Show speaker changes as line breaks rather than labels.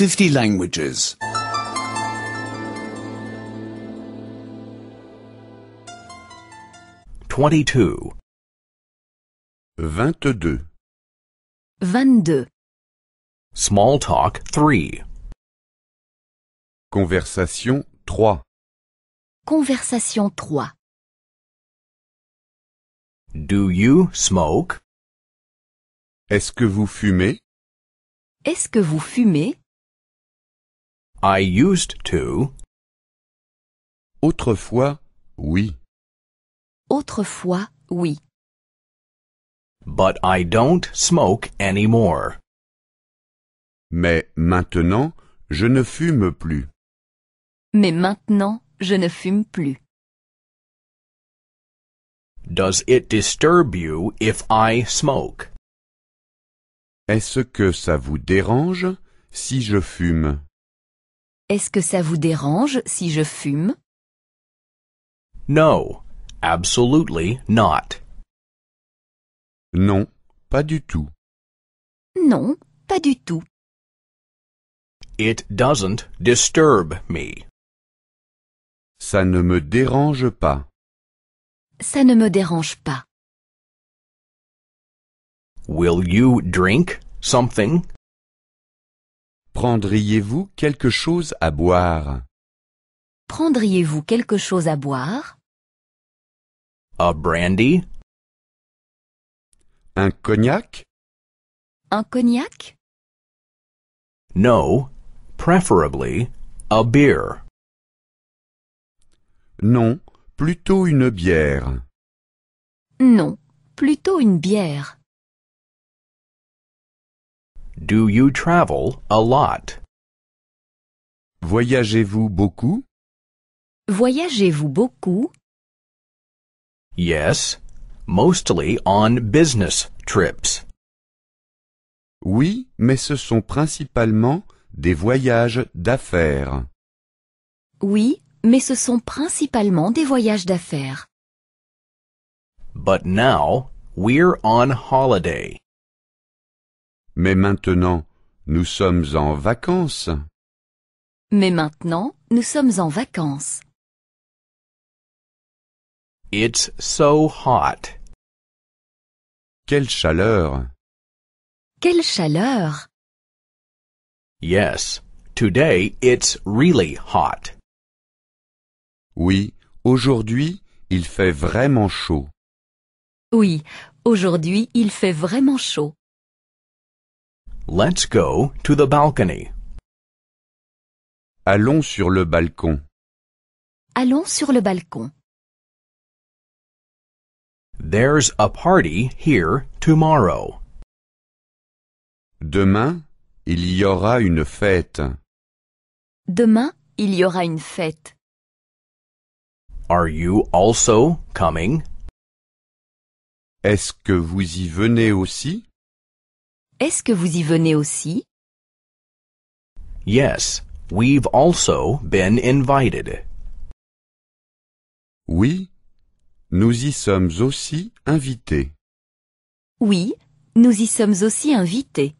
50 languages. 22.
22.
22.
Small talk 3. Conversation 3.
Conversation 3.
Do you smoke? Est-ce que vous fumez
Est-ce que vous fumez
I used to. Autrefois, oui.
Autrefois, oui.
But I don't smoke anymore. Mais maintenant, je ne fume plus.
Mais maintenant, je ne fume plus.
Does it disturb you if
I smoke? Est-ce que ça vous dérange si je fume?
Est-ce que ça vous dérange si je fume?
No, absolutely not. Non, pas du tout.
Non, pas du tout.
It doesn't disturb me. Ça ne me dérange pas.
Ça ne me dérange pas.
Will you drink something? Prendriez-vous quelque chose à boire
Prendriez-vous quelque chose à boire
A brandy
Un cognac
Un cognac
No,
preferably a beer. Non, plutôt une bière.
Non, plutôt une bière.
Do you travel a lot?
Voyagez-vous beaucoup?
Voyagez-vous beaucoup?
Yes, mostly on business trips. Oui, mais ce sont principalement des voyages d'affaires.
Oui, mais ce sont principalement des voyages d'affaires.
But now, we're on holiday. Mais maintenant, nous sommes en vacances.
Mais maintenant, nous sommes en vacances.
It's so hot. Quelle chaleur.
Quelle chaleur.
Yes, today it's really hot. Oui, aujourd'hui, il fait vraiment chaud.
Oui, aujourd'hui, il fait vraiment chaud.
Let's go to the balcony. Allons sur le balcon.
Allons sur le balcon.
There's a party here tomorrow. Demain, il y aura une fête.
Demain, il y aura une fête.
Are you also coming? Est-ce que vous
y venez aussi?
Est-ce que vous y venez aussi?
Yes, we've also been invited. Oui, nous y sommes aussi invités.
Oui, nous y sommes aussi invités.